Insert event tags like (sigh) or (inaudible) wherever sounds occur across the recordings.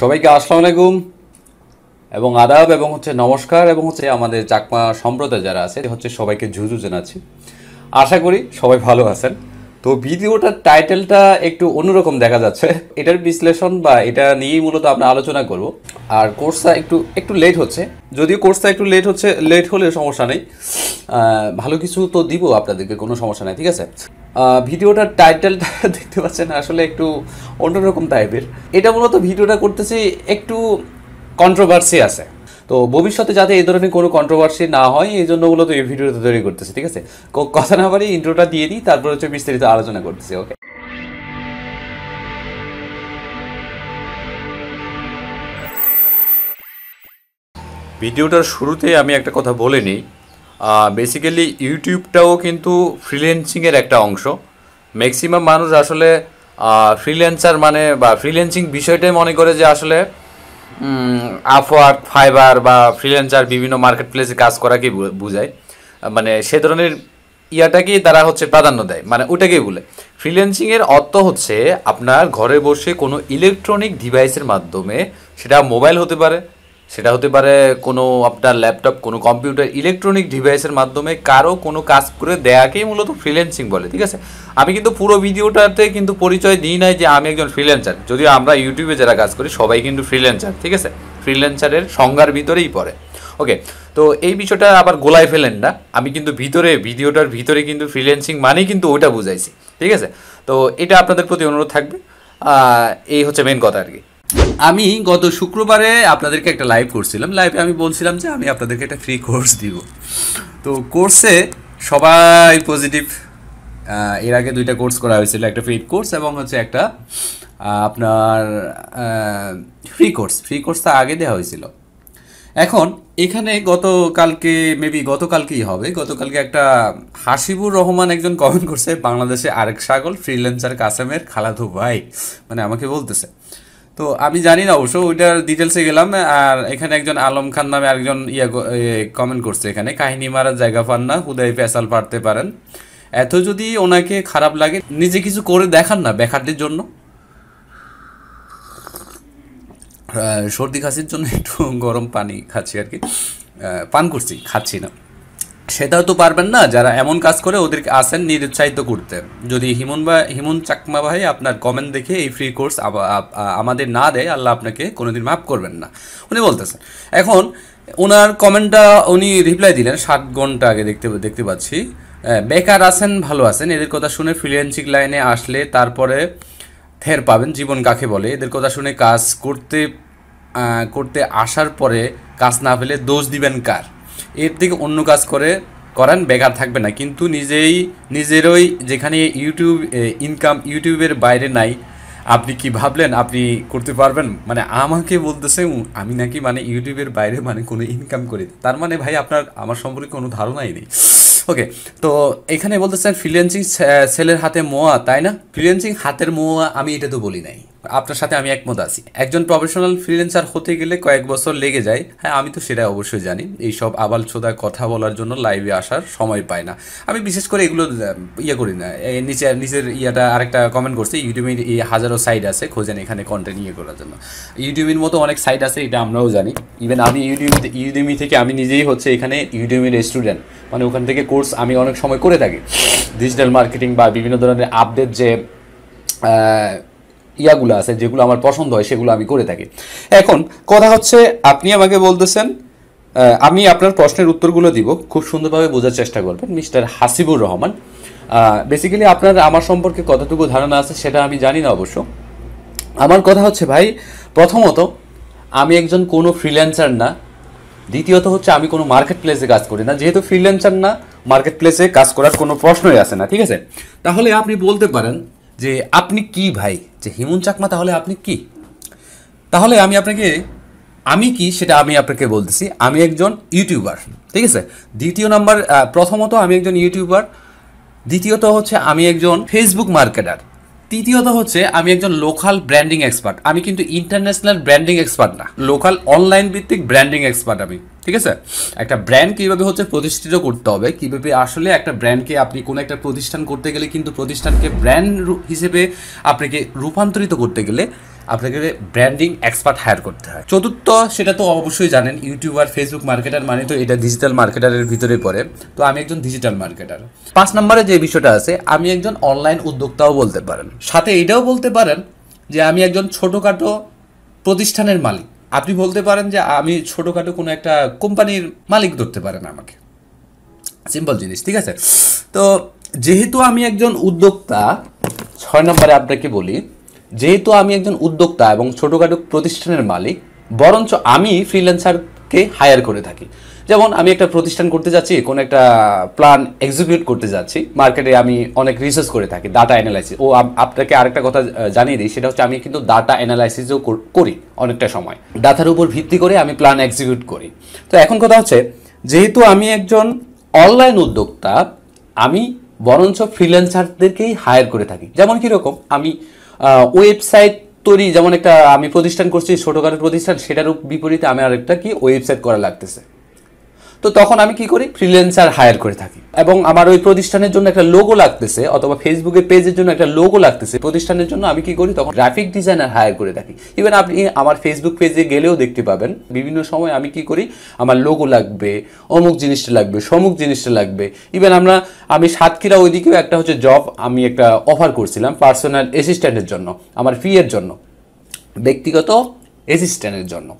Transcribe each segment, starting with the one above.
সবাইকে আসসালাম আলাইকুম এবং আদাব এবং হচ্ছে নমস্কার এবং হচ্ছে আমাদের চাকমা সম্প্রদায় যারা আছে হচ্ছে সবাইকে ঝুঝু জানাচ্ছি আশা করি সবাই ভালো আছেন তো ভিডিওটার টাইটেলটা একটু অন্যরকম দেখা যাচ্ছে এটার বিশ্লেষণ বা এটা নিয়েই মূলত আমরা আলোচনা করব আর কোর্সটা একটু একটু লেট হচ্ছে যদিও কোর্সটা একটু লেট হচ্ছে লেট হলে সমস্যা নেই ভালো কিছু তো দিব আপনাদেরকে কোনো সমস্যা নেই ঠিক আছে ভিডিওটার টাইটেলটা (laughs) দেখতে পাচ্ছেন আসলে একটু অন্যরকম টাইপের এটা মূলত ভিডিওটা করতেছি একটু কন্ট্রোভার্সি আছে তো ভবিষ্যতে যাতে এই ধরনের কোনো কন্ট্রোভার্সি না হয় এই জন্য মূলত এই ভিডিওটা তৈরি করতেছে ঠিক আছে কথা না পারি ইন্ট্রোটা দিয়ে দিই তারপর হচ্ছে বিস্তারিত আলোচনা করতেছে ওকে ভিডিওটার শুরুতে আমি একটা কথা বলে নিই বেসিক্যালি ইউটিউবটাও কিন্তু ফ্রিল্যান্সিংয়ের একটা অংশ ম্যাক্সিমাম মানুষ আসলে ফ্রিল্যান্সার মানে বা ফ্রিল্যান্সিং বিষয়টাই মনে করে যে আসলে আপওয়ার্ক ফাইবার বা ফ্রিল্যান্সার বিভিন্ন মার্কেট প্লেসে কাজ করাকে বোঝায় মানে সে ধরনের ইয়াটাকেই তারা হচ্ছে প্রাধান্য দেয় মানে ওটাকেই বলে ফ্রিল্যান্সিংয়ের অর্থ হচ্ছে আপনার ঘরে বসে কোনো ইলেকট্রনিক ডিভাইসের মাধ্যমে সেটা মোবাইল হতে পারে সেটা হতে পারে কোনো আপনার ল্যাপটপ কোনো কম্পিউটার ইলেকট্রনিক ডিভাইসের মাধ্যমে কারো কোনো কাজ করে দেয়াকেই মূলত ফ্রিল্যান্সিং বলে ঠিক আছে আমি কিন্তু পুরো ভিডিওটাতে কিন্তু পরিচয় দিই নাই যে আমি একজন ফ্রিল্যান্সার যদিও আমরা ইউটিউবে যারা কাজ করি সবাই কিন্তু ফ্রিল্যান্সার ঠিক আছে ফ্রিল্যান্সারের সংজ্ঞার ভিতরেই পড়ে ওকে তো এই বিষয়টা আবার গোলায় ফেলেন না আমি কিন্তু ভিতরে ভিডিওটার ভিতরে কিন্তু ফ্রিল্যান্সিং মানেই কিন্তু ওটা বুঝাইছি ঠিক আছে তো এটা আপনাদের প্রতি অনুরোধ থাকবে এই হচ্ছে মেন কথা আর কি আমি গত শুক্রবারে আপনাদেরকে একটা লাইভ করছিলাম লাইভে আমি বলছিলাম যে আমি আপনাদেরকে একটা ফ্রি কোর্স দিব তো কোর্সে সবাই পজিটিভ এর আগে দুইটা কোর্স করা হয়েছিল একটা ফ্রি কোর্স এবং হচ্ছে একটা আপনার ফ্রি কোর্স ফ্রি কোর্সটা আগে দেওয়া হয়েছিল এখন এখানে গতকালকে মেবি গতকালকেই হবে গতকালকে একটা হাসিবুর রহমান একজন কমেন্ট করছে বাংলাদেশে আরেক সাগল ফ্রিল্যান্সার কাসেমের খালাধু ভাই মানে আমাকে বলতেছে তো আমি জানি না অবশ্য ওইটার ডিটেলসে গেলাম আর এখানে একজন আলম খান নামে আরেকজন ইয়া কমেন্ট করছে এখানে কাহিনী মারার জায়গা পান না হুদায় পেশাল পারতে পারেন এত যদি ওনাকে খারাপ লাগে নিজে কিছু করে দেখান না বেখারদের জন্য সর্দি খাসির জন্য একটু গরম পানি খাচ্ছি আর কি পান করছি খাচ্ছি না সেটাও তো পারবেন না যারা এমন কাজ করে ওদেরকে আসেন নিরুৎসাহিত করতে যদি হিমন বা হিমন চাকমা ভাই আপনার কমেন্ট দেখে এই ফ্রি কোর্স আমাদের না দেয় আল্লাহ আপনাকে কোনোদিন মাফ করবেন না উনি বলতেছেন এখন ওনার কমেন্টটা উনি রিপ্লাই দিলেন সাত ঘন্টা আগে দেখতে দেখতে পাচ্ছি বেকার আছেন ভালো আছেন এদের কথা শুনে ফ্রিল্যান্সিং লাইনে আসলে তারপরে থের পাবেন জীবন কাকে বলে এদের কথা শুনে কাজ করতে করতে আসার পরে কাজ না পেলে দোষ দিবেন কার এর থেকে অন্য কাজ করে করান বেকার থাকবে না কিন্তু নিজেই নিজেরই যেখানে ইউটিউব ইনকাম ইউটিউবের বাইরে নাই আপনি কি ভাবলেন আপনি করতে পারবেন মানে আমাকে বলতেছে আমি নাকি মানে ইউটিউবের বাইরে মানে কোনো ইনকাম করি তার মানে ভাই আপনার আমার সম্পর্কে কোনো ধারণাই নেই ওকে তো এখানে বলতেছেন ফ্রিল্যান্সিং সেলের হাতে মোয়া তাই না ফ্রিল্যান্সিং হাতের মোয়া আমি এটা তো বলি নাই আপনার সাথে আমি একমত আছি একজন প্রফেশনাল ফ্রিল্যান্সার হতে গেলে কয়েক বছর লেগে যায় হ্যাঁ আমি তো সেটা অবশ্যই জানি এইসব আবাল ছোদা কথা বলার জন্য লাইভে আসার সময় পায় না আমি বিশেষ করে এগুলো ইয়ে করি না নিচে নিচের ইয়েটা আরেকটা কমেন্ট করছি ইউটিউবের এই হাজারো সাইট আছে খোঁজেন এখানে কন্টেন্ট ইয়ে করার জন্য ইউটিউবের মতো অনেক সাইট আছে এটা আমরাও জানি ইভেন আমি ইউটিউব ইউডিমি থেকে আমি নিজেই হচ্ছে এখানে ইউডিমির স্টুডেন্ট মানে ওখান থেকে কোর্স আমি অনেক সময় করে থাকি ডিজিটাল মার্কেটিং বা বিভিন্ন ধরনের আপডেট যে ইয়াগুলো আছে যেগুলো আমার পছন্দ হয় সেগুলো আমি করে থাকি এখন কথা হচ্ছে আপনি আমাকে বলতেছেন আমি আপনার প্রশ্নের উত্তরগুলো দিব খুব সুন্দরভাবে বোঝার চেষ্টা করবেন মিস্টার হাসিবুর রহমান বেসিক্যালি আপনার আমার সম্পর্কে কতটুকু ধারণা আছে সেটা আমি জানি না অবশ্য আমার কথা হচ্ছে ভাই প্রথমত আমি একজন কোনো ফ্রিল্যান্সার না দ্বিতীয়ত হচ্ছে আমি কোনো মার্কেট প্লেসে কাজ করি না যেহেতু ফ্রিল্যান্সার না মার্কেট প্লেসে কাজ করার কোনো প্রশ্নই আসে না ঠিক আছে তাহলে আপনি বলতে পারেন যে আপনি কি ভাই যে হিমুন চাকমা তাহলে আপনি কি তাহলে আমি আপনাকে আমি কি সেটা আমি আপনাকে বলতেছি আমি একজন ইউটিউবার ঠিক আছে দ্বিতীয় নাম্বার প্রথমত আমি একজন ইউটিউবার দ্বিতীয়ত হচ্ছে আমি একজন ফেসবুক মার্কেটার তৃতীয়ত হচ্ছে আমি একজন লোকাল ব্র্যান্ডিং এক্সপার্ট আমি কিন্তু ইন্টারন্যাশনাল ব্র্যান্ডিং এক্সপার্ট না লোকাল অনলাইন ভিত্তিক ব্র্যান্ডিং এক্সপার্ট আমি ঠিক আছে একটা ব্র্যান্ড কীভাবে হচ্ছে প্রতিষ্ঠিত করতে হবে কীভাবে আসলে একটা ব্র্যান্ডকে আপনি কোনো একটা প্রতিষ্ঠান করতে গেলে কিন্তু প্রতিষ্ঠানকে ব্র্যান্ড হিসেবে আপনাকে রূপান্তরিত করতে গেলে আপনাকে ব্র্যান্ডিং এক্সপার্ট হায়ার করতে হয় চতুর্থ সেটা তো অবশ্যই জানেন ইউটিউবার ফেসবুক মার্কেটার মানে তো এটা ডিজিটাল মার্কেটারের ভিতরে পড়ে তো আমি একজন ডিজিটাল মার্কেটার পাঁচ নম্বরে যে বিষয়টা আছে আমি একজন অনলাইন উদ্যোক্তাও বলতে পারেন সাথে এটাও বলতে পারেন যে আমি একজন ছোটোখাটো প্রতিষ্ঠানের মালিক আপনি বলতে পারেন যে আমি ছোটোখাটো কোনো একটা কোম্পানির মালিক ধরতে পারেন আমাকে সিম্পল জিনিস ঠিক আছে তো যেহেতু আমি একজন উদ্যোক্তা ছয় নম্বরে আপনাকে বলি যেহেতু আমি একজন উদ্যোক্তা এবং ছোটোখাটো প্রতিষ্ঠানের মালিক বরঞ্চ আমি ফ্রিল্যান্সারকে হায়ার করে থাকি যেমন আমি একটা প্রতিষ্ঠান করতে যাচ্ছি কোনো একটা প্ল্যান এক্সিকিউট করতে যাচ্ছি মার্কেটে আমি অনেক রিসার্চ করে থাকি ডাটা অ্যানালাইসিস ও আপনাকে আরেকটা কথা জানিয়ে দিই সেটা হচ্ছে আমি কিন্তু ডাটা অ্যানালাইসিসও করি অনেকটা সময় ডাটার উপর ভিত্তি করে আমি প্ল্যান এক্সিকিউট করি তো এখন কথা হচ্ছে যেহেতু আমি একজন অনলাইন উদ্যোক্তা আমি বরঞ্চ ফ্রিল্যান্সারদেরকেই হায়ার করে থাকি যেমন কীরকম আমি ওয়েবসাইট তৈরি যেমন একটা আমি প্রতিষ্ঠান করছি ছোটোখাটো প্রতিষ্ঠান সেটার বিপরীতে আমি আরেকটা কি ওয়েবসাইট করা লাগতেছে তো তখন আমি কি করি ফ্রিল্যান্সার হায়ার করে থাকি এবং আমার ওই প্রতিষ্ঠানের জন্য একটা লোগো লাগতেছে অথবা ফেসবুকে পেজের জন্য একটা লোগো লাগতেছে প্রতিষ্ঠানের জন্য আমি কি করি তখন গ্রাফিক ডিজাইনার হায়ার করে থাকি ইভেন আপনি আমার ফেসবুক পেজে গেলেও দেখতে পাবেন বিভিন্ন সময় আমি কি করি আমার লোগো লাগবে অমুক জিনিসটা লাগবে সমুক জিনিসটা লাগবে ইভেন আমরা আমি সাতক্ষীরা ওইদিকেও একটা হচ্ছে জব আমি একটা অফার করছিলাম পার্সোনাল অ্যাসিস্ট্যান্টের জন্য আমার ফিয়ের জন্য ব্যক্তিগত অ্যাসিস্ট্যান্টের জন্য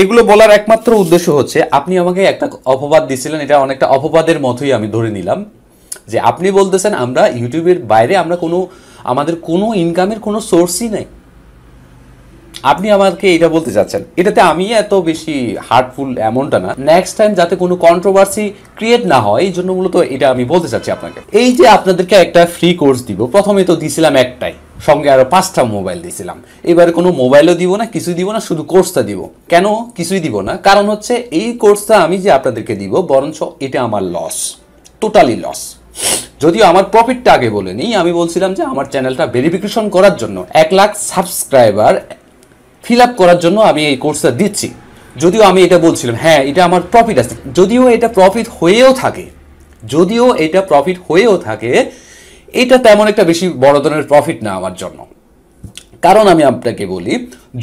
এগুলো বলার একমাত্র উদ্দেশ্য হচ্ছে আপনি আমাকে একটা অপবাদ দিছিলেন এটা অনেকটা অপবাদের মতোই আমি ধরে নিলাম যে আপনি বলতেছেন আমরা ইউটিউবের বাইরে আমরা কোনো আমাদের কোনো ইনকামের কোনো সোর্সই নেই আপনি আমাকে এটা বলতে চাচ্ছেন এটাতে আমি এত বেশি হার্টফুল এমনটা না নেক্সট টাইম যাতে কোনো কন্ট্রোভার্সি ক্রিয়েট না হয় এই জন্য মূলত এটা আমি বলতে চাচ্ছি আপনাকে এই যে আপনাদেরকে একটা ফ্রি কোর্স দিব প্রথমে তো দিছিলাম একটাই সঙ্গে আরও পাঁচটা মোবাইল দিয়েছিলাম এবারে কোনো মোবাইলও দিব না কিছুই দিব না শুধু কোর্সটা দিব কেন কিছুই দিব না কারণ হচ্ছে এই কোর্সটা আমি যে আপনাদেরকে দিব বরঞ্চ এটা আমার লস টোটালি লস যদিও আমার প্রফিটটা আগে বলে নিই আমি বলছিলাম যে আমার চ্যানেলটা ভেরিফিকেশন করার জন্য এক লাখ সাবস্ক্রাইবার ফিল আপ করার জন্য আমি এই কোর্সটা দিচ্ছি যদিও আমি এটা বলছিলাম হ্যাঁ এটা আমার প্রফিট আছে যদিও এটা প্রফিট হয়েও থাকে যদিও এটা প্রফিট হয়েও থাকে এটা তেমন একটা বেশি বড় ধরনের প্রফিট না আমার জন্য কারণ আমি আপনাকে বলি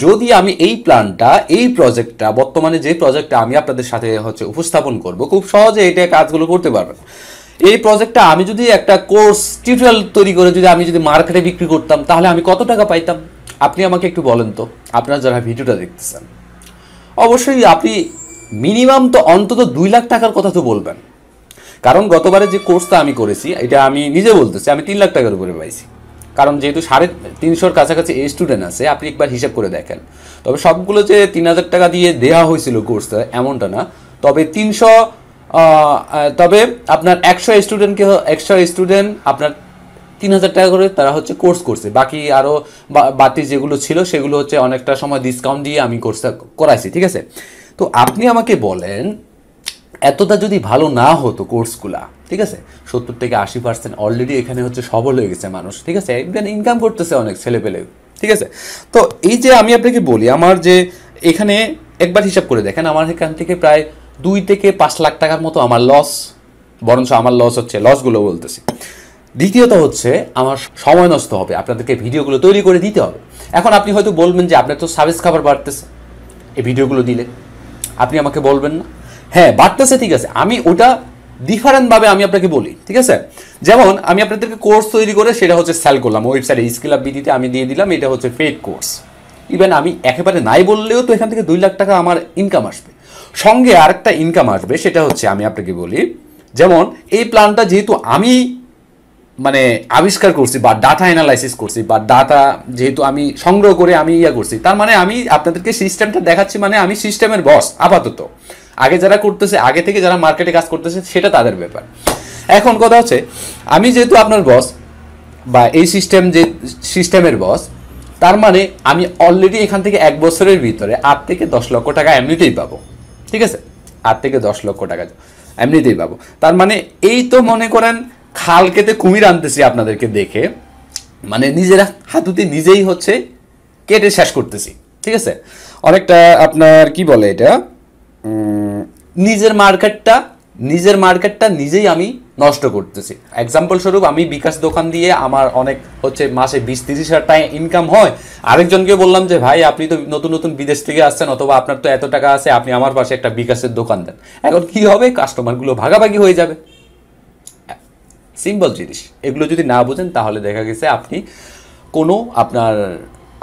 যদি আমি এই প্ল্যানটা এই প্রজেক্টটা বর্তমানে যে প্রজেক্টটা আমি আপনাদের সাথে হচ্ছে উপস্থাপন করব খুব সহজে এটা কাজগুলো করতে পারবেন এই প্রজেক্টটা আমি যদি একটা কোর্স টিউটোরিয়াল তৈরি করে যদি আমি যদি মার্কেটে বিক্রি করতাম তাহলে আমি কত টাকা পাইতাম আপনি আমাকে একটু বলেন তো আপনারা যারা ভিডিওটা দেখতেছেন অবশ্যই আপনি মিনিমাম তো অন্তত দুই লাখ টাকার কথা তো বলবেন কারণ গতবারে যে কোর্সটা আমি করেছি এটা আমি নিজে বলতেছি আমি তিন লাখ টাকার উপরে পাইছি কারণ যেহেতু সাড়ে তিনশোর কাছাকাছি এ স্টুডেন্ট আছে আপনি একবার হিসাব করে দেখেন তবে সবগুলো যে তিন হাজার টাকা দিয়ে দেওয়া হয়েছিল কোর্সটা এমনটা না তবে তিনশো তবে আপনার একশো স্টুডেন্টকে একশো স্টুডেন্ট আপনার তিন হাজার টাকা করে তারা হচ্ছে কোর্স করছে বাকি আরও বাতি যেগুলো ছিল সেগুলো হচ্ছে অনেকটা সময় ডিসকাউন্ট দিয়ে আমি কোর্সটা করাইছি ঠিক আছে তো আপনি আমাকে বলেন এতটা যদি ভালো না হতো কোর্সগুলা ঠিক আছে সত্তর থেকে আশি পার্সেন্ট অলরেডি এখানে হচ্ছে সবল হয়ে গেছে মানুষ ঠিক আছে ইনকাম করতেছে অনেক ছেলে পেলে ঠিক আছে তো এই যে আমি আপনাকে বলি আমার যে এখানে একবার হিসাব করে দেখেন আমার এখান থেকে প্রায় দুই থেকে পাঁচ লাখ টাকার মতো আমার লস বরঞ্চ আমার লস হচ্ছে লসগুলো বলতেছি দ্বিতীয়ত হচ্ছে আমার সময় নষ্ট হবে আপনাদেরকে ভিডিওগুলো তৈরি করে দিতে হবে এখন আপনি হয়তো বলবেন যে আপনার তো সার্ভিস খাবার বাড়তেছে এই ভিডিওগুলো দিলে আপনি আমাকে বলবেন না হ্যাঁ বাড়তেছে ঠিক আছে আমি ওটা ডিফারেন্টভাবে আমি আপনাকে বলি ঠিক আছে যেমন আমি আপনাদেরকে কোর্স তৈরি করে সেটা হচ্ছে সেল করলাম ওয়েবসাইটে স্কিল আপ বিদিতে আমি দিয়ে দিলাম এটা হচ্ছে পেড কোর্স ইভেন আমি একেবারে নাই বললেও তো এখান থেকে দুই লাখ টাকা আমার ইনকাম আসবে সঙ্গে আরেকটা ইনকাম আসবে সেটা হচ্ছে আমি আপনাকে বলি যেমন এই প্ল্যানটা যেহেতু আমি মানে আবিষ্কার করছি বা ডাটা অ্যানালাইসিস করছি বা ডাটা যেহেতু আমি সংগ্রহ করে আমি ইয়া করছি তার মানে আমি আপনাদেরকে সিস্টেমটা দেখাচ্ছি মানে আমি সিস্টেমের বস আপাতত আগে যারা করতেছে আগে থেকে যারা মার্কেটে কাজ করতেছে সেটা তাদের ব্যাপার এখন কথা হচ্ছে আমি যেহেতু আপনার বস বা এই সিস্টেম যে সিস্টেমের বস তার মানে আমি অলরেডি এখান থেকে এক বছরের ভিতরে আট থেকে দশ লক্ষ টাকা এমনিতেই পাবো ঠিক আছে আট থেকে দশ লক্ষ টাকা এমনিতেই পাবো তার মানে এই তো মনে করেন খাল কেতে কুমির আনতেছি আপনাদেরকে দেখে মানে নিজেরা হাতুতে নিজেই হচ্ছে কেটে শেষ করতেছি ঠিক আছে অনেকটা আপনার কি বলে এটা নিজের মার্কেটটা নিজের মার্কেটটা নিজেই আমি নষ্ট করতেছি এক্সাম্পল স্বরূপ আমি বিকাশ দোকান দিয়ে আমার অনেক হচ্ছে মাসে বিশ তিরিশ হাজার টাকা ইনকাম হয় আরেকজনকে বললাম যে ভাই আপনি তো নতুন নতুন বিদেশ থেকে আসছেন অথবা আপনার তো এত টাকা আছে আপনি আমার পাশে একটা বিকাশের দোকান দেন এখন কি হবে কাস্টমারগুলো ভাগাভাগি হয়ে যাবে সিম্পল জিনিস এগুলো যদি না বোঝেন তাহলে দেখা গেছে আপনি কোনো আপনার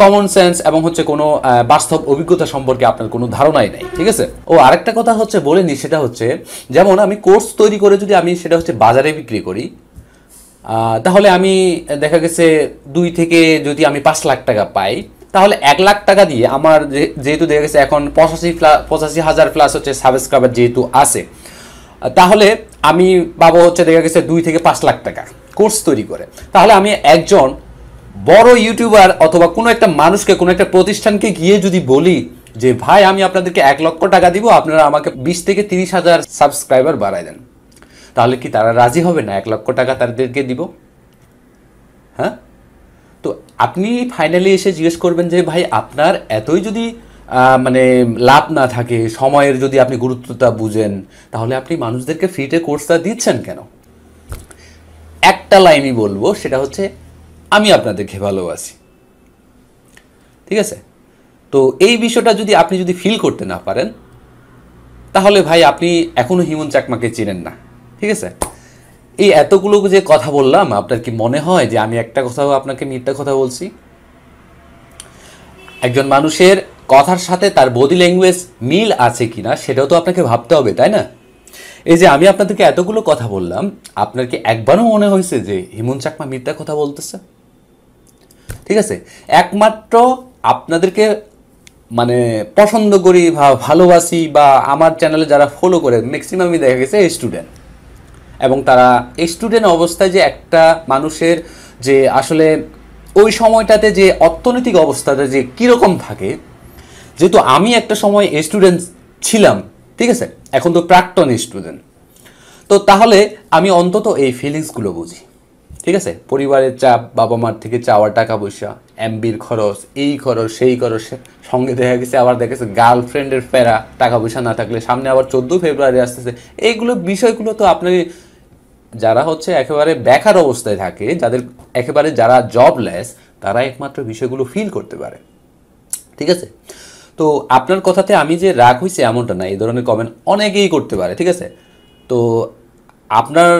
কমন সেন্স এবং হচ্ছে কোনো বাস্তব অভিজ্ঞতা সম্পর্কে আপনার কোনো ধারণাই নেই ঠিক আছে ও আরেকটা কথা হচ্ছে বলে নিই সেটা হচ্ছে যেমন আমি কোর্স তৈরি করে যদি আমি সেটা হচ্ছে বাজারে বিক্রি করি তাহলে আমি দেখা গেছে দুই থেকে যদি আমি পাঁচ লাখ টাকা পাই তাহলে এক লাখ টাকা দিয়ে আমার যেহেতু দেখা গেছে এখন পঁচাশি পঁচাশি হাজার প্লাস হচ্ছে সাবস্ক্রাইবার যেহেতু আছে তাহলে আমি পাবো হচ্ছে দেখা গেছে দুই থেকে পাঁচ লাখ টাকা কোর্স তৈরি করে তাহলে আমি একজন বড় ইউটিউবার অথবা কোনো একটা মানুষকে কোনো একটা প্রতিষ্ঠানকে গিয়ে যদি বলি যে ভাই আমি আপনাদেরকে এক লক্ষ টাকা দিব আপনারা আমাকে বিশ থেকে তিরিশ হাজার সাবস্ক্রাইবার বাড়ায় দেন তাহলে কি তারা রাজি হবে না এক লক্ষ টাকা তাদেরকে দিব হ্যাঁ তো আপনি ফাইনালি এসে জিজ্ঞেস করবেন যে ভাই আপনার এতই যদি মানে লাভ না থাকে সময়ের যদি আপনি গুরুত্বটা বুঝেন তাহলে আপনি মানুষদেরকে ফ্রিতে কোর্সটা দিচ্ছেন কেন একটা লাইনই বলবো সেটা হচ্ছে আমি আপনাদেরকে ভালোবাসি ঠিক আছে তো এই বিষয়টা যদি আপনি যদি ফিল করতে না পারেন তাহলে ভাই আপনি এখনও হিমন চাকমাকে চিনেন না ঠিক আছে এই এতগুলো যে কথা বললাম আপনার কি মনে হয় যে আমি একটা কথা আপনাকে মিথ্যা কথা বলছি একজন মানুষের কথার সাথে তার বডি ল্যাঙ্গুয়েজ মিল আছে কি না সেটাও তো আপনাকে ভাবতে হবে তাই না এই যে আমি আপনাদেরকে এতগুলো কথা বললাম আপনার কি একবারও মনে হয়েছে যে হিমন চাকমা মিথ্যা কথা বলতেছে ঠিক আছে একমাত্র আপনাদেরকে মানে পছন্দ করি বা ভালোবাসি বা আমার চ্যানেলে যারা ফলো করে ম্যাক্সিমামই দেখা গেছে স্টুডেন্ট এবং তারা স্টুডেন্ট অবস্থায় যে একটা মানুষের যে আসলে ওই সময়টাতে যে অর্থনৈতিক অবস্থাটা যে কীরকম থাকে যেহেতু আমি একটা সময় স্টুডেন্ট ছিলাম ঠিক আছে এখন তো প্রাক্তন স্টুডেন্ট তো তাহলে আমি অন্তত এই ফিলিংসগুলো বুঝি ঠিক আছে পরিবারের চাপ বাবা মার থেকে চাওয়া টাকা পয়সা এমবির খরচ এই খরচ সেই খরচ সঙ্গে দেখা গেছে আবার দেখা গেছে গার্লফ্রেন্ডের ফেরা টাকা পয়সা না থাকলে সামনে আবার চোদ্দো ফেব্রুয়ারি আসতেছে এইগুলো বিষয়গুলো তো আপনি যারা হচ্ছে একেবারে বেকার অবস্থায় থাকে যাদের একেবারে যারা জবলেস তারা একমাত্র বিষয়গুলো ফিল করতে পারে ঠিক আছে তো আপনার কথাতে আমি যে রাগ হয়েছে এমনটা না এই ধরনের কমেন্ট অনেকেই করতে পারে ঠিক আছে তো আপনার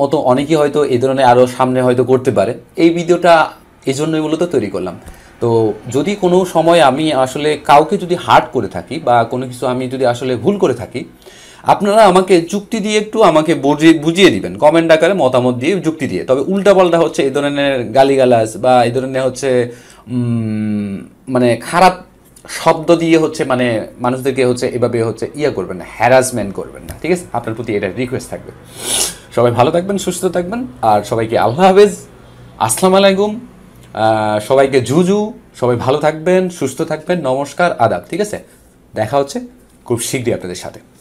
মতো অনেকেই হয়তো এই ধরনের আরও সামনে হয়তো করতে পারে এই ভিডিওটা এই জন্যই মূলত তৈরি করলাম তো যদি কোনো সময় আমি আসলে কাউকে যদি হার্ট করে থাকি বা কোনো কিছু আমি যদি আসলে ভুল করে থাকি আপনারা আমাকে যুক্তি দিয়ে একটু আমাকে বুঝিয়ে বুঝিয়ে দিবেন কমেন্ট আকারে মতামত দিয়ে যুক্তি দিয়ে তবে উল্টাপাল্টা হচ্ছে এই ধরনের গালিগালাজ বা এই ধরনের হচ্ছে মানে খারাপ শব্দ দিয়ে হচ্ছে মানে মানুষদেরকে হচ্ছে এভাবে হচ্ছে ইয়া করবেন না হ্যারাসমেন্ট করবেন না ঠিক আছে আপনার প্রতি এটা রিকোয়েস্ট থাকবে সবাই ভালো থাকবেন সুস্থ থাকবেন আর সবাইকে আল্লাহ হাফেজ আসসালাম আলাইকুম সবাইকে জুজু সবাই ভালো থাকবেন সুস্থ থাকবেন নমস্কার আদাব ঠিক আছে দেখা হচ্ছে খুব শীঘ্রই আপনাদের সাথে